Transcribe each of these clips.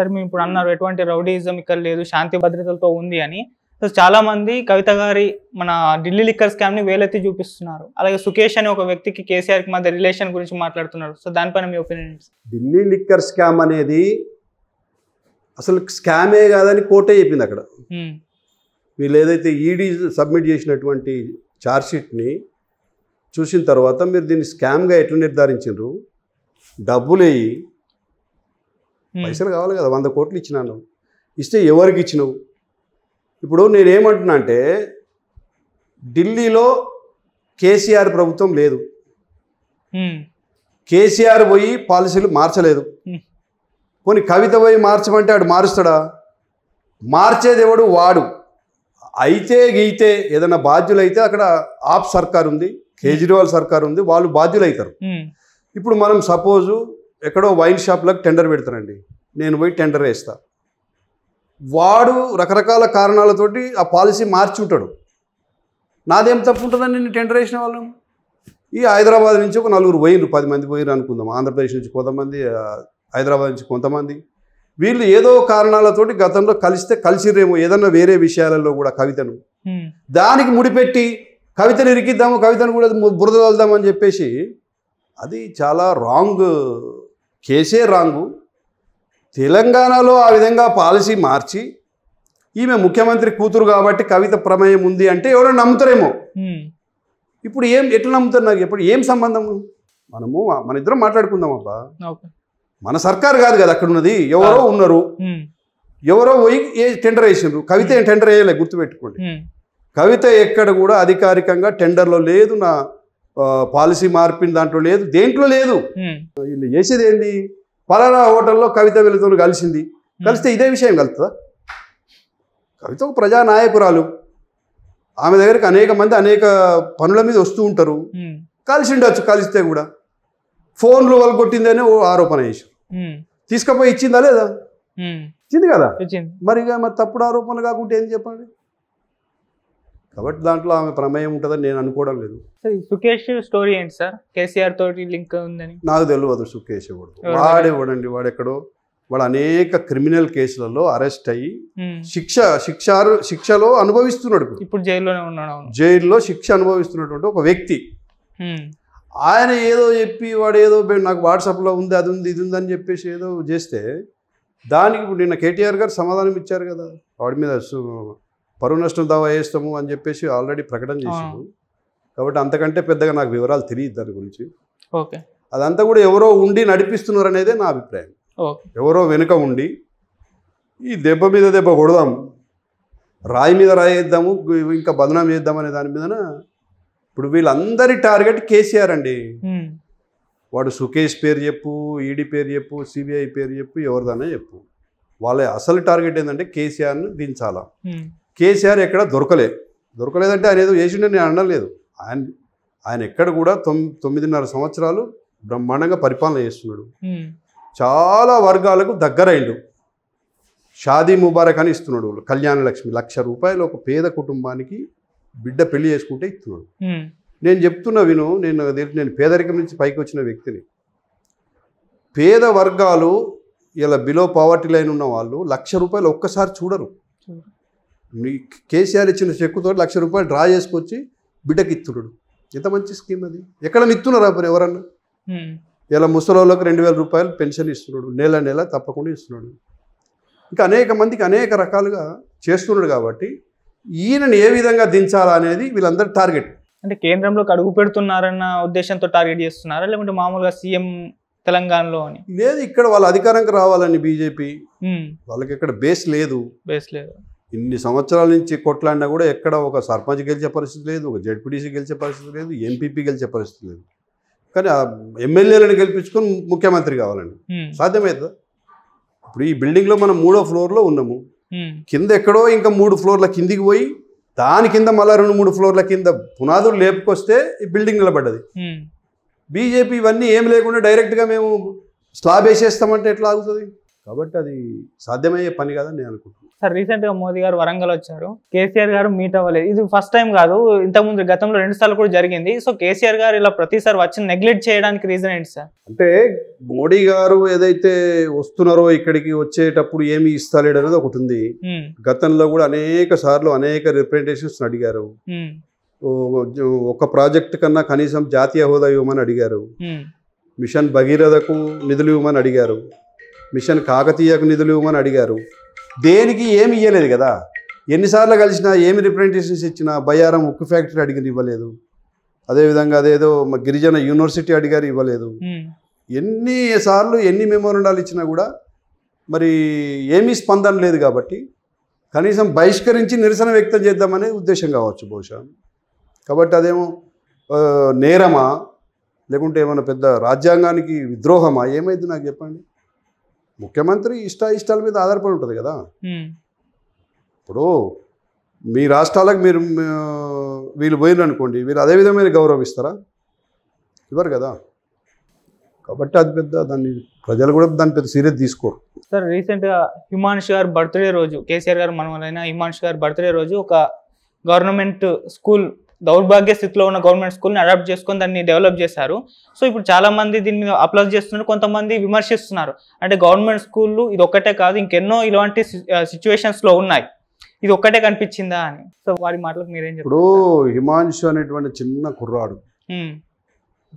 sir మేము ఇప్పుడు అన్నారు ఎటువంటి రౌడీజం ఇక్కడ లేదు శాంతి భద్రతలతో ఉంది అని సో చాలా మంది కవిత గారి మన ఢిల్లీ లిక్కర్ స్కామ్ ని వేలెత్తి చూపిస్తున్నారు అలాగే సుకేష్ అనే ఒక వ్యక్తికి కేసీఆర్ కి మధ్య రిలేషన్ గురించి మాట్లాడుతున్నారు సో దానిపైన మీ ఒపీనియన్ ఢిల్లీ లిక్కర్ స్కామ్ అనేది అసలు స్కామే కాదని కోర్టే చెప్పింది అక్కడ వీళ్ళు ఏదైతే ఈడీ సబ్మిట్ చేసినటువంటి ఛార్జ్షీట్ని చూసిన తర్వాత మీరు దీన్ని స్కామ్గా ఎట్లా నిర్ధారించారు డబ్బులు వేయి పైసలు కావాలి కదా వంద కోట్లు ఇచ్చినాను ఇస్తే ఎవరికి ఇచ్చినావు ఇప్పుడు నేనేమంటున్నా అంటే ఢిల్లీలో కేసీఆర్ ప్రభుత్వం లేదు కేసీఆర్ పోయి పాలసీలు మార్చలేదు పోనీ కవిత పోయి మార్చమంటే ఆడు మారుస్తాడా మార్చేది ఎవడు వాడు అయితే గీతే ఏదైనా బాధ్యులైతే అక్కడ ఆప్ సర్కార్ ఉంది కేజ్రీవాల్ సర్కార్ ఉంది వాళ్ళు అవుతారు ఇప్పుడు మనం సపోజు ఎక్కడో వైన్ షాప్లకు టెండర్ పెడతానండి నేను పోయి టెండర్ వేస్తా వాడు రకరకాల కారణాలతోటి ఆ పాలసీ మార్చి ఉంటాడు నాదేం తప్పు ఉంటుందని నేను టెండర్ వేసిన వాళ్ళం ఈ హైదరాబాద్ నుంచి ఒక నలుగురు పోయినరు పది మంది పోయినరు అనుకుందాం ఆంధ్రప్రదేశ్ నుంచి కొంతమంది హైదరాబాద్ నుంచి కొంతమంది వీళ్ళు ఏదో కారణాలతోటి గతంలో కలిస్తే కలిసిరేమో ఏదన్నా వేరే విషయాలలో కూడా కవితను దానికి ముడిపెట్టి కవితను ఇరికిద్దాము కవితను కూడా బురద అని చెప్పేసి అది చాలా రాంగ్ కేసే రాంగు తెలంగాణలో ఆ విధంగా పాలసీ మార్చి ఈమె ముఖ్యమంత్రి కూతురు కాబట్టి కవిత ప్రమేయం ఉంది అంటే ఎవరో నమ్ముతారేమో ఇప్పుడు ఏం ఎట్లా నమ్ముతారు నాకు ఎప్పుడు ఏం సంబంధం మనము మన ఇద్దరం మాట్లాడుకుందాం అబ్బా మన సర్కార్ కాదు కదా అక్కడ ఉన్నది ఎవరో ఉన్నారు ఎవరో పోయి ఏ టెండర్ వేసిండ్రు కవిత టెండర్ వేయలే గుర్తుపెట్టుకోండి కవిత ఎక్కడ కూడా అధికారికంగా టెండర్లో లేదు నా పాలసీ మార్పిన దాంట్లో లేదు దేంట్లో లేదు వీళ్ళు చేసేది ఏంటి పలానా హోటల్లో కవిత వీళ్ళతో కలిసింది కలిస్తే ఇదే విషయం కలుగుతుందా కవిత ఒక ప్రజానాయకురాలు ఆమె దగ్గరికి అనేక మంది అనేక పనుల మీద వస్తూ ఉంటారు కలిసి ఉండొచ్చు కలిస్తే కూడా ఫోన్లు వాళ్ళు కొట్టిందని ఆరోపణ చేశారు తీసుకపోయి ఇచ్చిందా లేదా ఇచ్చింది కదా మరి మరి తప్పుడు ఆరోపణలు కాకుండా ఏం చెప్పండి కాబట్టి దాంట్లో ఆమె ప్రమేయం ఉంటుందని నేను అనుకోవడం లేదు సుకేష్ స్టోరీ ఏంటి సార్ కేసీఆర్ తోటి లింక్ ఉందని నాకు తెలియదు సుకేష్ ఇవ్వడు వాడేవాడండి ఇవ్వడండి వాడు అనేక క్రిమినల్ కేసులలో అరెస్ట్ అయ్యి శిక్ష శిక్ష శిక్షలో అనుభవిస్తున్నాడు ఇప్పుడు జైల్లోనే ఉన్నాడు జైల్లో శిక్ష అనుభవిస్తున్నటువంటి ఒక వ్యక్తి ఆయన ఏదో చెప్పి వాడు ఏదో నాకు వాట్సాప్లో ఉంది అది ఉంది ఇది ఉంది అని చెప్పేసి ఏదో చేస్తే దానికి ఇప్పుడు నిన్న కేటీఆర్ గారు సమాధానం ఇచ్చారు కదా వాడి మీద పరువు నష్టం దావా వేస్తాము అని చెప్పేసి ఆల్రెడీ ప్రకటన చేసాము కాబట్టి అంతకంటే పెద్దగా నాకు వివరాలు తెలియదు దాని గురించి ఓకే అదంతా కూడా ఎవరో ఉండి నడిపిస్తున్నారు అనేదే నా అభిప్రాయం ఎవరో వెనుక ఉండి ఈ దెబ్బ మీద దెబ్బ కొడదాము రాయి మీద రాయి వేద్దాము ఇంకా బదనాం చేద్దాం అనే దాని మీదన ఇప్పుడు వీళ్ళందరి టార్గెట్ కేసీఆర్ అండి వాడు సుకేష్ పేరు చెప్పు ఈడీ పేరు చెప్పు సిబిఐ పేరు చెప్పు ఎవరిదైనా చెప్పు వాళ్ళ అసలు టార్గెట్ ఏంటంటే కేసీఆర్ను దించాలా కేసీఆర్ ఎక్కడ దొరకలే దొరకలేదంటే ఆయన ఏదో చేసిండని నేను అనలేదు ఆయన ఆయన ఎక్కడ కూడా తొమ్ తొమ్మిదిన్నర సంవత్సరాలు బ్రహ్మాండంగా పరిపాలన చేస్తున్నాడు చాలా వర్గాలకు దగ్గరైండు షాదీ ముబారక్ అని ఇస్తున్నాడు కళ్యాణ లక్ష్మి లక్ష రూపాయలు ఒక పేద కుటుంబానికి బిడ్డ పెళ్లి చేసుకుంటే ఇస్తున్నాడు నేను చెప్తున్నా విను నేను నేను పేదరికం నుంచి పైకి వచ్చిన వ్యక్తిని పేద వర్గాలు ఇలా బిలో పావర్టీ లైన్ ఉన్న వాళ్ళు లక్ష రూపాయలు ఒక్కసారి చూడరు మీ కేసీఆర్ ఇచ్చిన చెక్కుతో లక్ష రూపాయలు డ్రా చేసుకొచ్చి బిడ్డకి ఇత్తుడు ఎంత మంచి స్కీమ్ అది ఎక్కడ ఇస్తున్నారా మరి ఎవరన్నా ఇలా ముసలోళ్ళకి రెండు వేల రూపాయలు పెన్షన్ ఇస్తున్నాడు నెల నెల తప్పకుండా ఇస్తున్నాడు ఇంకా అనేక మందికి అనేక రకాలుగా చేస్తున్నాడు కాబట్టి ఈయనని ఏ విధంగా దించాలా అనేది వీళ్ళందరూ టార్గెట్ అంటే కేంద్రంలో అడుగు పెడుతున్నారన్న ఉద్దేశంతో టార్గెట్ చేస్తున్నారా లేకుంటే మామూలుగా సీఎం తెలంగాణలో అని లేదు ఇక్కడ వాళ్ళ అధికారంకి రావాలని బీజేపీ వాళ్ళకి ఇక్కడ బేస్ లేదు బేస్ లేదు ఇన్ని సంవత్సరాల నుంచి కొట్లాడినా కూడా ఎక్కడ ఒక సర్పంచ్ గెలిచే పరిస్థితి లేదు ఒక జడ్పీటీసీ గెలిచే పరిస్థితి లేదు ఎంపీపీ గెలిచే పరిస్థితి లేదు కానీ ఎమ్మెల్యేలను గెలిపించుకొని ముఖ్యమంత్రి కావాలండి సాధ్యమవుతుందా ఇప్పుడు ఈ బిల్డింగ్లో మనం మూడో ఫ్లోర్లో ఉన్నాము కింద ఎక్కడో ఇంకా మూడు ఫ్లోర్ల కిందికి పోయి దాని కింద మళ్ళీ రెండు మూడు ఫ్లోర్ల కింద పునాదులు లేపుకొస్తే ఈ బిల్డింగ్ నిలబడ్డది బీజేపీ ఇవన్నీ ఏం లేకుండా డైరెక్ట్గా మేము స్లాబ్ వేసేస్తామంటే ఎట్లా ఆగుతుంది కాబట్టి అది సాధ్యమయ్యే పని కాదని నేను అనుకుంటున్నాను సార్ రీసెంట్ గా మోదీ గారు వరంగల్ వచ్చారు కేసీఆర్ గారు మీట్ అవ్వలేదు ఇది ఫస్ట్ టైం కాదు ఇంతకుముందు గతంలో రెండు సార్లు కూడా జరిగింది సో కేసీఆర్ గారు ఇలా ప్రతిసారి వచ్చి నెగ్లెక్ట్ చేయడానికి రీజన్ ఏంటి సార్ అంటే మోడీ గారు ఏదైతే వస్తున్నారో ఇక్కడికి వచ్చేటప్పుడు ఏమి ఇస్తాలేడు అనేది ఒకటి ఉంది గతంలో కూడా అనేక సార్లు అనేక రిప్రజెంటేషన్స్ అడిగారు ఒక ప్రాజెక్ట్ కన్నా కనీసం జాతీయ హోదా ఇవ్వమని అడిగారు మిషన్ భగీరథకు నిధులు ఇవ్వమని అడిగారు మిషన్ కాకతీయకు నిధులు ఇవ్వమని అడిగారు దేనికి ఏమి ఇవ్వలేదు కదా ఎన్నిసార్లు కలిసినా ఏమి రిప్రజెంటేషన్స్ ఇచ్చినా బయ్యారం ఉక్కు ఫ్యాక్టరీ అడిగిన ఇవ్వలేదు అదేవిధంగా అదేదో మా గిరిజన యూనివర్సిటీ అడిగారు ఇవ్వలేదు ఎన్నిసార్లు ఎన్ని మెమోరండాలు ఇచ్చినా కూడా మరి ఏమీ స్పందన లేదు కాబట్టి కనీసం బహిష్కరించి నిరసన వ్యక్తం చేద్దామనే ఉద్దేశం కావచ్చు బహుశా కాబట్టి అదేమో నేరమా లేకుంటే ఏమైనా పెద్ద రాజ్యాంగానికి విద్రోహమా ఏమైంది నాకు చెప్పండి ముఖ్యమంత్రి ఇష్ట ఇష్టాల మీద ఆధారపడి ఉంటుంది కదా ఇప్పుడు మీ రాష్ట్రాలకు మీరు వీళ్ళు పోయిన అనుకోండి వీళ్ళు అదే విధమైన గౌరవం ఇస్తారా ఇవ్వరు కదా కాబట్టి అది పెద్ద దాన్ని ప్రజలు కూడా దాని పెద్ద సీరియస్ తీసుకోరు సార్ రీసెంట్గా హిమాన్ష్ గారు బర్త్డే రోజు కేసీఆర్ గారు మనవలైన హిమాన్ష్ గారు బర్త్డే రోజు ఒక గవర్నమెంట్ స్కూల్ దౌర్భాగ్య స్థితిలో ఉన్న గవర్నమెంట్ స్కూల్ని అడాప్ట్ చేసుకొని దాన్ని డెవలప్ చేశారు సో ఇప్పుడు చాలామంది దీన్ని అప్లస్ చేస్తున్నారు కొంతమంది విమర్శిస్తున్నారు అంటే గవర్నమెంట్ స్కూళ్ళు ఇది ఒక్కటే కాదు ఇంకెన్నో ఇలాంటి సిచ్యువేషన్స్లో ఉన్నాయి ఇది ఒక్కటే కనిపించిందా అని సో వారి మాటలకు మీరేం ఇప్పుడు హిమాంశు అనేటువంటి చిన్న కుర్రాడు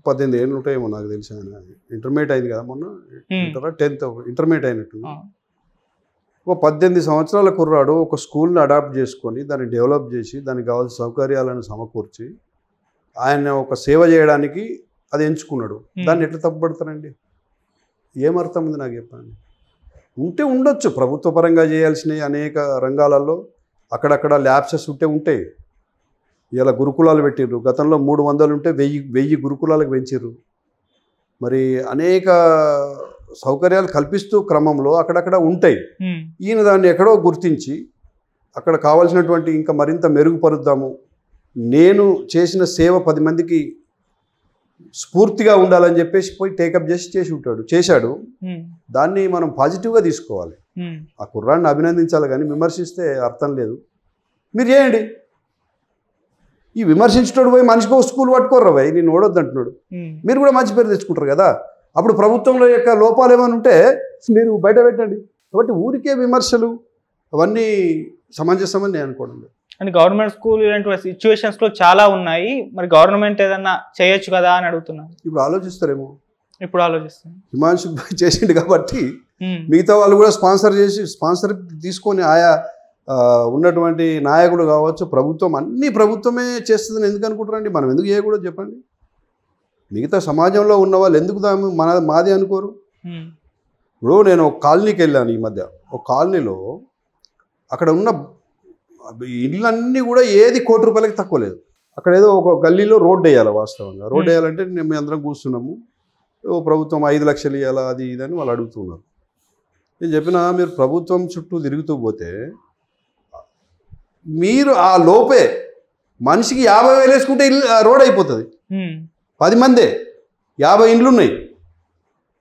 పద్దెనిమిది ఏళ్ళు ఉంటాయేమో నాకు తెలిసి ఇంటర్మీడియట్ అయింది కదా మొన్న ఇంటర్ టెన్త్ ఇంటర్మీడియట్ అయినట్టు ఒక పద్దెనిమిది సంవత్సరాల కుర్రాడు ఒక స్కూల్ని అడాప్ట్ చేసుకొని దాన్ని డెవలప్ చేసి దానికి కావాల్సిన సౌకర్యాలను సమకూర్చి ఆయన ఒక సేవ చేయడానికి అది ఎంచుకున్నాడు దాన్ని ఎట్లా తప్పుపడతారండి ఏమర్థం ఉంది నాకు చెప్పండి ఉంటే ఉండొచ్చు ప్రభుత్వ పరంగా చేయాల్సిన అనేక రంగాలలో అక్కడక్కడ ల్యాబ్సెస్ ఉంటే ఉంటాయి ఇలా గురుకులాలు పెట్టిర్రు గతంలో మూడు వందలు ఉంటే వెయ్యి వెయ్యి గురుకులాలకు పెంచిర్రు మరి అనేక సౌకర్యాలు కల్పిస్తూ క్రమంలో అక్కడక్కడ ఉంటాయి ఈయన దాన్ని ఎక్కడో గుర్తించి అక్కడ కావాల్సినటువంటి ఇంకా మరింత మెరుగుపరుద్దాము నేను చేసిన సేవ పది మందికి స్ఫూర్తిగా ఉండాలని చెప్పేసి పోయి టేకప్ చేసి చేసి ఉంటాడు చేశాడు దాన్ని మనం పాజిటివ్గా తీసుకోవాలి ఆ కుర్రాన్ని అభినందించాలి కానీ విమర్శిస్తే అర్థం లేదు మీరు చేయండి ఈ విమర్శించడం పోయి మనిషికి స్కూల్ పట్టుకోర్రా పోయి నేను ఓడొద్దు అంటున్నాడు మీరు కూడా మంచి పేరు తెచ్చుకుంటారు కదా అప్పుడు ప్రభుత్వంలో యొక్క లోపాలు ఏమైనా ఉంటే మీరు బయట పెట్టండి కాబట్టి ఊరికే విమర్శలు అవన్నీ సమంజసమని నేను అనుకోవడం అండ్ గవర్నమెంట్ స్కూల్ ఇలాంటి సిచ్యువేషన్స్లో చాలా ఉన్నాయి మరి గవర్నమెంట్ ఏదన్నా చేయొచ్చు కదా అని అడుగుతున్నాను ఇప్పుడు ఆలోచిస్తారేమో ఇప్పుడు ఆలోచిస్తాను హిమాంశు చేసిండు కాబట్టి మిగతా వాళ్ళు కూడా స్పాన్సర్ చేసి స్పాన్సర్ తీసుకొని ఆయా ఉన్నటువంటి నాయకులు కావచ్చు ప్రభుత్వం అన్ని ప్రభుత్వమే చేస్తుందని ఎందుకు అనుకుంటారండి మనం ఎందుకు చేయకూడదు చెప్పండి మిగతా సమాజంలో ఉన్న వాళ్ళు ఎందుకు మన మాది అనుకోరు ఇప్పుడు నేను ఒక కాలనీకి వెళ్ళాను ఈ మధ్య ఒక కాలనీలో అక్కడ ఉన్న ఇళ్ళన్నీ కూడా ఏది కోటి రూపాయలకి తక్కువ లేదు అక్కడ ఏదో ఒక గల్లీలో రోడ్డు వేయాలి వాస్తవంగా రోడ్డు వేయాలంటే మేము అందరం కూర్చున్నాము ఓ ప్రభుత్వం ఐదు లక్షలు ఇవ్వాలా అది అని వాళ్ళు అడుగుతున్నారు నేను చెప్పిన మీరు ప్రభుత్వం చుట్టూ తిరుగుతూ పోతే మీరు ఆ లోపే మనిషికి యాభై వేలు వేసుకుంటే రోడ్ అయిపోతుంది పది మందే యాభై ఇండ్లు ఉన్నాయి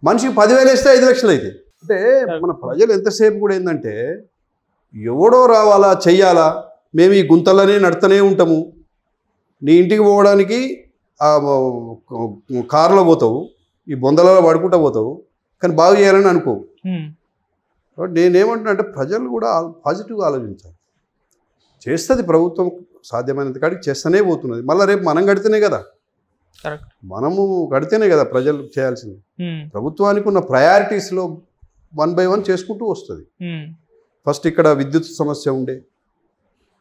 మనిషికి పదివేలు వేస్తే ఐదు లక్షలు అయితే అంటే మన ప్రజలు ఎంతసేపు కూడా ఏంటంటే ఎవడో రావాలా చెయ్యాలా మేము ఈ గుంతలనే నడుతూనే ఉంటాము నీ ఇంటికి పోవడానికి కారులో పోతావు ఈ బొందలలో పడుకుంటా పోతావు కానీ బాగు చేయాలని అనుకో కాబట్టి నేనేమంటున్నా అంటే ప్రజలు కూడా పాజిటివ్గా ఆలోచించాలి చేస్తుంది ప్రభుత్వం సాధ్యమైనంత కాడికి చేస్తూనే పోతున్నది మళ్ళీ రేపు మనం కడితేనే కదా మనము కడితేనే కదా ప్రజలు చేయాల్సింది ప్రభుత్వానికి ఉన్న ప్రయారిటీస్లో వన్ బై వన్ చేసుకుంటూ వస్తుంది ఫస్ట్ ఇక్కడ విద్యుత్ సమస్య ఉండే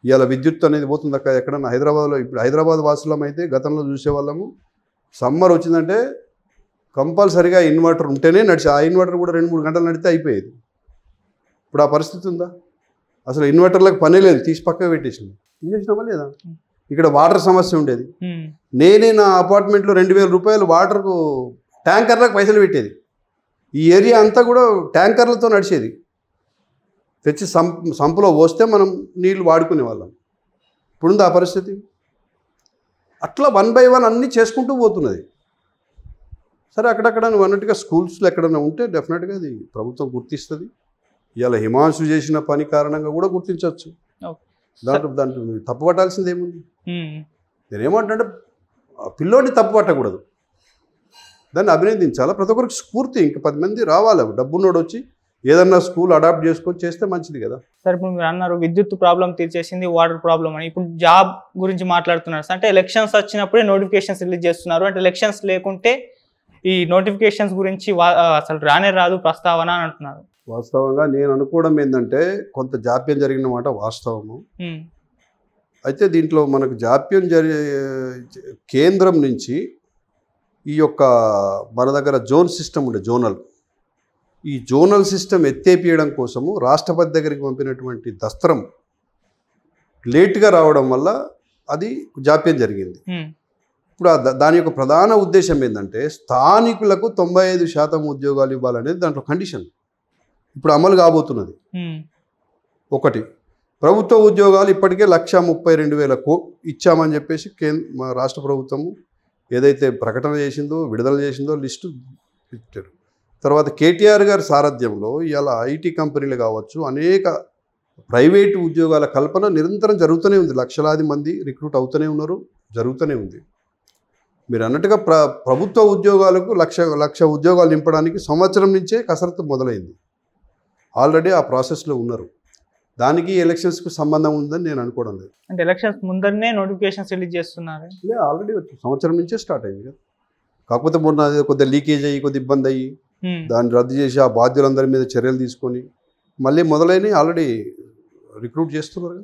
ఇవాళ విద్యుత్ అనేది పోతుంది అక్క ఎక్కడన్నా హైదరాబాద్లో ఇప్పుడు హైదరాబాద్ వాసులం అయితే గతంలో చూసేవాళ్ళము సమ్మర్ వచ్చిందంటే కంపల్సరిగా ఇన్వర్టర్ ఉంటేనే నడిచి ఆ ఇన్వర్టర్ కూడా రెండు మూడు గంటలు నడితే అయిపోయేది ఇప్పుడు ఆ పరిస్థితి ఉందా అసలు ఇన్వర్టర్లకు పనే లేదు తీసి పక్క పెట్టేసింది ఏం చేసినామా లేదా ఇక్కడ వాటర్ సమస్య ఉండేది నేనే నా అపార్ట్మెంట్లో రెండు వేల రూపాయలు వాటర్కు ట్యాంకర్లకు పైసలు పెట్టేది ఈ ఏరియా అంతా కూడా ట్యాంకర్లతో నడిచేది తెచ్చి సం సంపులో పోస్తే మనం నీళ్ళు వాడుకునే వాళ్ళం ఇప్పుడుంది ఆ పరిస్థితి అట్లా వన్ బై వన్ అన్నీ చేసుకుంటూ పోతున్నది సరే అక్కడక్కడ నువ్వు అన్నట్టుగా స్కూల్స్లో ఎక్కడైనా ఉంటే డెఫినెట్గా అది ప్రభుత్వం గుర్తిస్తుంది ఇలా హిమాంశు చేసిన పని కారణంగా కూడా గుర్తించవచ్చు దాంట్లో దాంట్లో తప్పు పట్టాల్సింది ఏముంది నేనేమంటే పిల్లోడిని తప్పు పట్టకూడదు దాన్ని అభినందించాలా ప్రతి ఒక్కరికి స్ఫూర్తి ఇంకా పది మంది రావాలి డబ్బున్నోడు వచ్చి ఏదన్నా స్కూల్ అడాప్ట్ చేసుకొని చేస్తే మంచిది కదా సార్ ఇప్పుడు మీరు అన్నారు విద్యుత్ ప్రాబ్లం తీర్చేసింది వాటర్ ప్రాబ్లం అని ఇప్పుడు జాబ్ గురించి మాట్లాడుతున్నారు అంటే ఎలక్షన్స్ వచ్చినప్పుడే నోటిఫికేషన్స్ రిలీజ్ చేస్తున్నారు అంటే ఎలక్షన్స్ లేకుంటే ఈ నోటిఫికేషన్స్ గురించి అసలు రానే రాదు ప్రస్తావన అని అంటున్నారు వాస్తవంగా నేను అనుకోవడం ఏంటంటే కొంత జాప్యం జరిగిన మాట వాస్తవము అయితే దీంట్లో మనకు జాప్యం జరి కేంద్రం నుంచి ఈ యొక్క మన దగ్గర జోన్ సిస్టమ్ ఉండే జోనల్ ఈ జోనల్ సిస్టమ్ ఎత్తేపీయడం కోసము రాష్ట్రపతి దగ్గరికి పంపినటువంటి దస్త్రం లేట్గా రావడం వల్ల అది జాప్యం జరిగింది ఇప్పుడు దాని యొక్క ప్రధాన ఉద్దేశం ఏంటంటే స్థానికులకు తొంభై ఐదు శాతం ఉద్యోగాలు ఇవ్వాలనేది దాంట్లో కండిషన్ ఇప్పుడు అమలు కాబోతున్నది ఒకటి ప్రభుత్వ ఉద్యోగాలు ఇప్పటికే లక్ష ముప్పై రెండు వేల కో ఇచ్చామని చెప్పేసి కేంద్ర రాష్ట్ర ప్రభుత్వము ఏదైతే ప్రకటన చేసిందో విడుదల చేసిందో లిస్టు ఇచ్చారు తర్వాత కేటీఆర్ గారి సారథ్యంలో ఇలా ఐటీ కంపెనీలు కావచ్చు అనేక ప్రైవేటు ఉద్యోగాల కల్పన నిరంతరం జరుగుతూనే ఉంది లక్షలాది మంది రిక్రూట్ అవుతూనే ఉన్నారు జరుగుతూనే ఉంది మీరు అన్నట్టుగా ప్ర ప్రభుత్వ ఉద్యోగాలకు లక్ష లక్ష ఉద్యోగాలు నింపడానికి సంవత్సరం నుంచే కసరత్తు మొదలైంది ఆల్రెడీ ఆ ప్రాసెస్లో ఉన్నారు దానికి ఎలక్షన్స్కి సంబంధం ఉందని నేను అనుకోవడం లేదు అంటే ఎలక్షన్స్ ముందరనే నోటిఫికేషన్స్ రిలీజ్ చేస్తున్నారు లేదు ఆల్రెడీ సంవత్సరం నుంచే స్టార్ట్ అయింది కదా కాకపోతే మొన్న కొద్దిగా లీకేజ్ అయ్యి కొద్ది ఇబ్బంది అయ్యి దాన్ని రద్దు చేసి ఆ బాధ్యులందరి మీద చర్యలు తీసుకొని మళ్ళీ మొదలైనవి ఆల్రెడీ రిక్రూట్ చేస్తున్నారు